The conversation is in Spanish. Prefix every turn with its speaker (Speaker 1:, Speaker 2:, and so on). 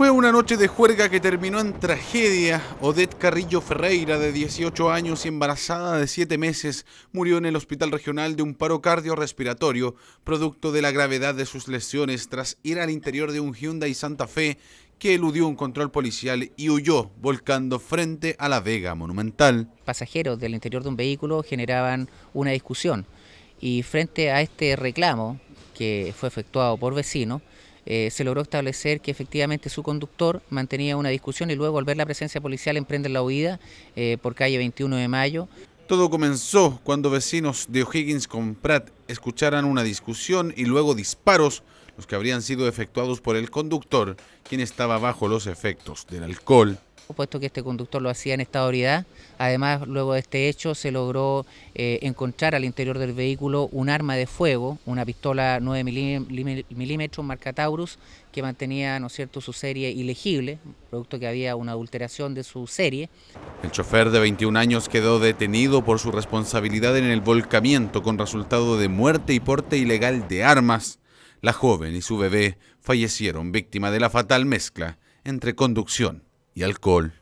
Speaker 1: fue una noche de juerga que terminó en tragedia. Odette Carrillo Ferreira, de 18 años y embarazada de 7 meses, murió en el hospital regional de un paro cardiorrespiratorio, producto de la gravedad de sus lesiones tras ir al interior de un Hyundai Santa Fe que eludió un control policial y huyó, volcando frente
Speaker 2: a la Vega Monumental. Pasajeros del interior de un vehículo generaban una discusión y frente a este reclamo que fue efectuado por vecinos, eh, se logró establecer que efectivamente su conductor mantenía una discusión y luego al ver la presencia policial emprende la huida eh, por calle 21 de mayo.
Speaker 1: Todo comenzó cuando vecinos de O'Higgins con Pratt escucharan una discusión y luego disparos, los que habrían sido efectuados por el conductor, quien estaba bajo los efectos del alcohol
Speaker 2: puesto que este conductor lo hacía en esta de Además, luego de este hecho se logró eh, encontrar al interior del vehículo un arma de fuego, una pistola 9 milímetros marca Taurus, que mantenía, ¿no su serie ilegible, producto que había una adulteración de su serie.
Speaker 1: El chofer de 21 años quedó detenido por su responsabilidad en el volcamiento con resultado de muerte y porte ilegal de armas. La joven y su bebé fallecieron víctima de la fatal mezcla entre conducción y alcohol